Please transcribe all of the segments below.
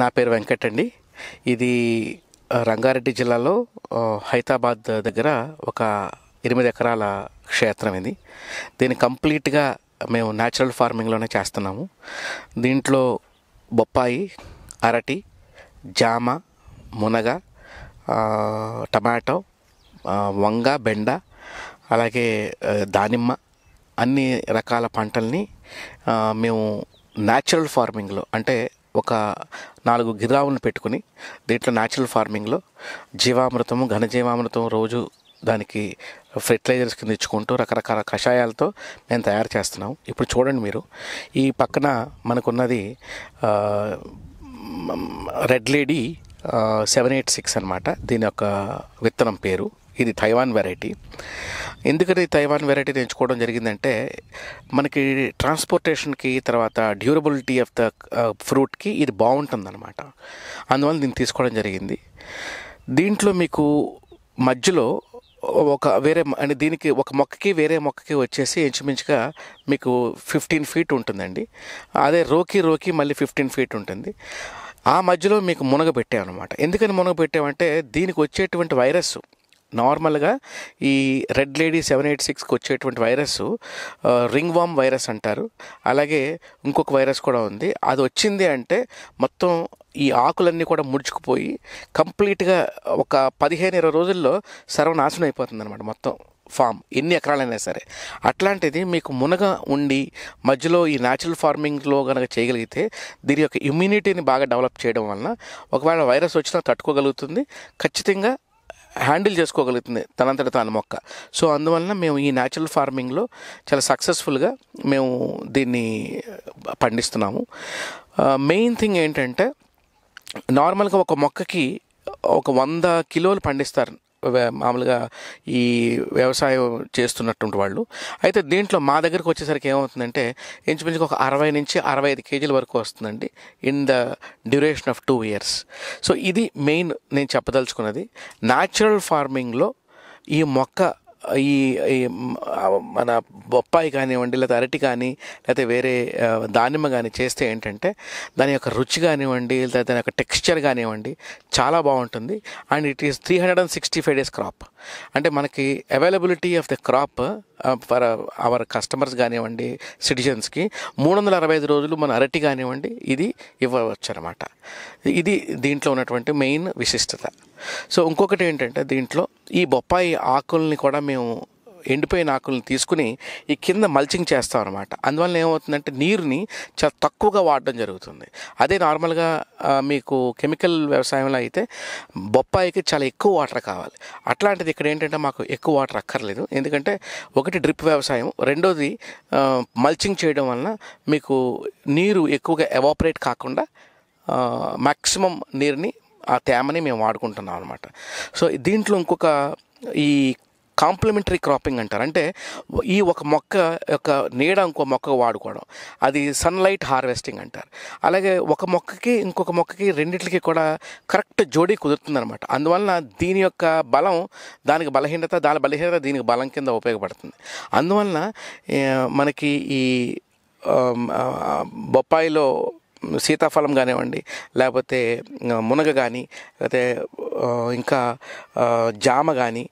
నా పేరు వెంకట్ అండి ఇది రంగారెడ్డి జిల్లాలో హైదరాబాద్ దగ్గర ఒక ఎనిమిది ఎకరాల క్షేత్రం ఇది దీన్ని కంప్లీట్గా మేము న్యాచురల్ ఫార్మింగ్లోనే చేస్తున్నాము దీంట్లో బొప్పాయి అరటి జామ మునగ టమాటో వంగ బెండ అలాగే దానిమ్మ అన్ని రకాల పంటల్ని మేము న్యాచురల్ ఫార్మింగ్లో అంటే ఒక నాలుగు గిరావులను పెట్టుకుని దీంట్లో న్యాచురల్ ఫార్మింగ్లో జీవామృతం ఘనజీవామృతం రోజు దానికి ఫెర్టిలైజర్స్ కింద ఇచ్చుకుంటూ రకరకాల కషాయాలతో మేము తయారు చేస్తున్నాం ఇప్పుడు చూడండి మీరు ఈ పక్కన మనకున్నది red lady seven eight six అనమాట దీని యొక్క విత్తనం పేరు ఇది తైవాన్ వెరైటీ ఈ తైవాన్ వెరైటీ ఎంచుకోవడం జరిగిందంటే మనకి ట్రాన్స్పోర్టేషన్కి తర్వాత డ్యూరబిలిటీ ఆఫ్ ద ఫ్రూట్కి ఇది బాగుంటుందన్నమాట అందువల్ల దీన్ని తీసుకోవడం జరిగింది దీంట్లో మీకు మధ్యలో ఒక వేరే అంటే దీనికి ఒక మొక్కకి వేరే మొక్కకి వచ్చేసి ఇంచుమించుగా మీకు ఫిఫ్టీన్ ఫీట్ ఉంటుందండి అదే రోకి రోకి మళ్ళీ ఫిఫ్టీన్ ఫీట్ ఉంటుంది ఆ మధ్యలో మీకు మునగబెట్టామన్నమాట ఎందుకని మునగబెట్టామంటే దీనికి వచ్చేటువంటి వైరస్ నార్మల్గా ఈ రెడ్ లేడీ సెవెన్ ఎయిట్ సిక్స్కి వచ్చేటువంటి వైరస్ రింగ్ వామ్ వైరస్ అంటారు అలాగే ఇంకొక వైరస్ కూడా ఉంది అది వచ్చింది అంటే మొత్తం ఈ ఆకులన్నీ కూడా ముడుచుకుపోయి కంప్లీట్గా ఒక పదిహేను ఇరవై రోజుల్లో సర్వనాశనం అయిపోతుంది అనమాట మొత్తం ఫామ్ ఎన్ని ఎకరాలైనా సరే అట్లాంటిది మీకు మునగ ఉండి మధ్యలో ఈ న్యాచురల్ ఫార్మింగ్లో కనుక చేయగలిగితే దీని యొక్క ఇమ్యూనిటీని బాగా డెవలప్ చేయడం వలన ఒకవేళ వైరస్ వచ్చినా తట్టుకోగలుగుతుంది ఖచ్చితంగా హ్యాండిల్ చేసుకోగలుగుతుంది తనంతట తాను మొక్క సో అందువలన మేము ఈ న్యాచురల్ ఫార్మింగ్లో చాలా సక్సెస్ఫుల్గా మేము దీన్ని పండిస్తున్నాము మెయిన్ థింగ్ ఏంటంటే నార్మల్గా ఒక మొక్కకి ఒక వంద కిలోలు పండిస్తారు మామూలుగా ఈ వ్యవసాయం చేస్తున్నటువంటి వాళ్ళు అయితే దీంట్లో మా దగ్గరకు వచ్చేసరికి ఏమవుతుందంటే ఇంచుమించుగా ఒక అరవై నుంచి అరవై ఐదు కేజీల వరకు వస్తుందండి in the duration of two years so ఇది మెయిన్ నేను చెప్పదలుచుకున్నది న్యాచురల్ ఫార్మింగ్లో ఈ మొక్క ఈ మన బొప్పాయి కానివ్వండి లేకపోతే అరటి కానీ లేకపోతే వేరే దానిమ్మ కానీ చేస్తే ఏంటంటే దాని యొక్క రుచి కానివ్వండి లేకపోతే దాని యొక్క టెక్స్చర్ కానివ్వండి చాలా బాగుంటుంది and it is three hundred and sixty five days crop అంటే మనకి availability of the crop for our customers కానివ్వండి సిటిజన్స్కి మూడు వందల అరవై ఐదు రోజులు మన అరటి కానివ్వండి ఇది ఇవ్వవచ్చు అనమాట ఇది దీంట్లో ఉన్నటువంటి మెయిన్ విశిష్టత సో ఇంకొకటి ఏంటంటే దీంట్లో ఈ బొప్పాయి ఆకుల్ని కూడా మేము ఎండిపోయిన ఆకుల్ని తీసుకుని ఈ కింద మల్చింగ్ చేస్తాం అనమాట అందువల్ల ఏమవుతుందంటే నీరుని చాలా తక్కువగా వాడడం జరుగుతుంది అదే నార్మల్గా మీకు కెమికల్ వ్యవసాయంలో అయితే బొప్పాయికి చాలా ఎక్కువ వాటర్ కావాలి అట్లాంటిది ఇక్కడ ఏంటంటే మాకు ఎక్కువ వాటర్ అక్కర్లేదు ఎందుకంటే ఒకటి డ్రిప్ వ్యవసాయం రెండోది మల్చింగ్ చేయడం వలన మీకు నీరు ఎక్కువగా ఎవాపరేట్ కాకుండా మ్యాక్సిమం నీరుని ఆ తేమని మేము వాడుకుంటున్నాం అనమాట సో దీంట్లో ఇంకొక ఈ కాంప్లిమెంటరీ క్రాపింగ్ అంటారు అంటే ఈ ఒక మొక్క యొక్క నీడ ఇంకో మొక్క వాడుకోవడం అది సన్లైట్ హార్వెస్టింగ్ అంటారు అలాగే ఒక మొక్కకి ఇంకొక మొక్కకి రెండింటికి కూడా కరెక్ట్ జోడీ కుదురుతుందనమాట అందువలన దీని యొక్క బలం దానికి బలహీనత దాని బలహీనత దీనికి బలం కింద ఉపయోగపడుతుంది అందువలన మనకి ఈ బొప్పాయిలో సీతాఫలం కానివ్వండి లేకపోతే మునగ కానీ లేకపోతే ఇంకా జామ కానీ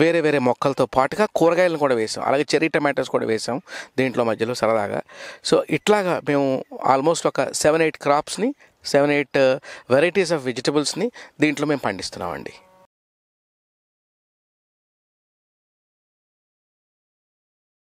వేరే వేరే మొక్కలతో పాటుగా కూరగాయలను కూడా వేసాం అలాగే చెర్రీ టమాటోస్ కూడా వేసాం దీంట్లో మధ్యలో సరదాగా సో ఇట్లాగా మేము ఆల్మోస్ట్ ఒక సెవెన్ ఎయిట్ క్రాప్స్ని సెవెన్ ఎయిట్ వెరైటీస్ ఆఫ్ వెజిటబుల్స్ని దీంట్లో మేము పండిస్తున్నామండి